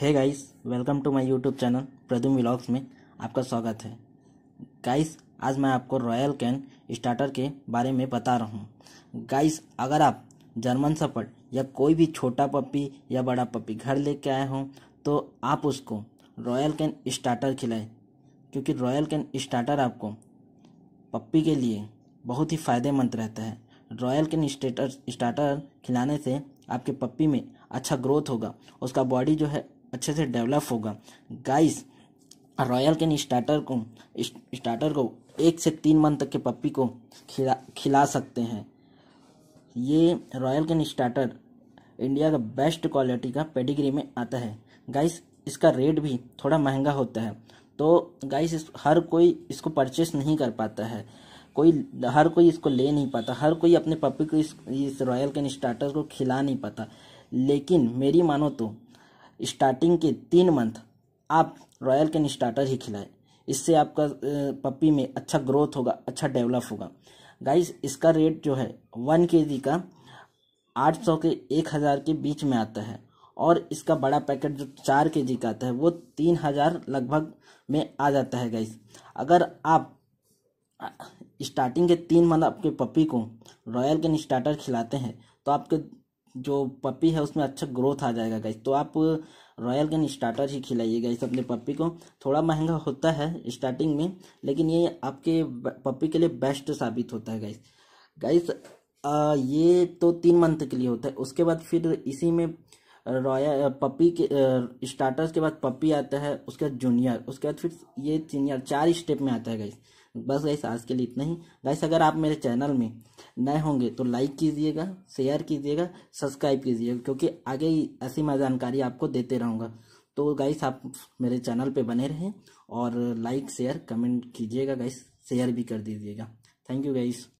है guys welcome to my YouTube channel Pradum vlogs में आपका स्वागत है गाइस आज मैं आपको रॉयल कैन स्टार्टर के बारे में बता रहा हूँ गाइस अगर आप जर्मन सफर या कोई भी छोटा पपी या बड़ा पपी घर लेके आए हों तो आप उसको रॉयल कैन स्टार्टर खिलाएं क्योंकि रॉयल कैन स्टार्टर आपको पप्पी के लिए बहुत ही फ़ायदेमंद रहता है रॉयल कैन स्टेटर स्टार्टर खिलाने से आपके पप्पी में अच्छा ग्रोथ होगा उसका बॉडी जो है अच्छे से डेवलप होगा गाइस रॉयल कैन स्टार्टर को स्टार्टर को एक से तीन मंथ तक के पप्पी को खिला खिला सकते हैं ये रॉयल कैन स्टार्टर इंडिया का बेस्ट क्वालिटी का पेडिग्री में आता है गाइस इसका रेट भी थोड़ा महंगा होता है तो गाइस हर कोई इसको परचेस नहीं कर पाता है कोई हर कोई इसको ले नहीं पाता हर कोई अपने पप्पी को इस, इस रॉयल कैन स्टार्टर को खिला नहीं पाता लेकिन मेरी मानो तो स्टार्टिंग के तीन मंथ आप रॉयल कैन स्टार्टर ही खिलाएं इससे आपका पप्पी में अच्छा ग्रोथ होगा अच्छा डेवलप होगा गाइस इसका रेट जो है वन के जी का आठ सौ के एक हज़ार के बीच में आता है और इसका बड़ा पैकेट जो चार के जी का आता है वो तीन हज़ार लगभग में आ जाता है गाइस अगर आप स्टार्टिंग के तीन मंथ आपके पपी को रॉयल कैन स्टार्टर खिलाते हैं तो आपके जो पपी है उसमें अच्छा ग्रोथ आ जाएगा गाइस तो आप रॉयल गन स्टार्टर ही खिलाइए गाइस अपने पपी को थोड़ा महंगा होता है स्टार्टिंग में लेकिन ये आपके पपी के लिए बेस्ट साबित होता है गाइस गाइस ये तो तीन मंथ के लिए होता है उसके बाद फिर इसी में रॉयल पपी के स्टार्टर्स के बाद पपी आता है उसके बाद जूनियर उसके बाद फिर ये सीनियर चार स्टेप में आता है गाइस बस गाइस आज के लिए इतना ही गाइस अगर आप मेरे चैनल में नए होंगे तो लाइक कीजिएगा शेयर कीजिएगा सब्सक्राइब कीजिएगा क्योंकि आगे ऐसी मैं जानकारी आपको देते रहूँगा तो गाइस आप मेरे चैनल पर बने रहें और लाइक शेयर कमेंट कीजिएगा गाइस शेयर भी कर दीजिएगा थैंक यू गाइस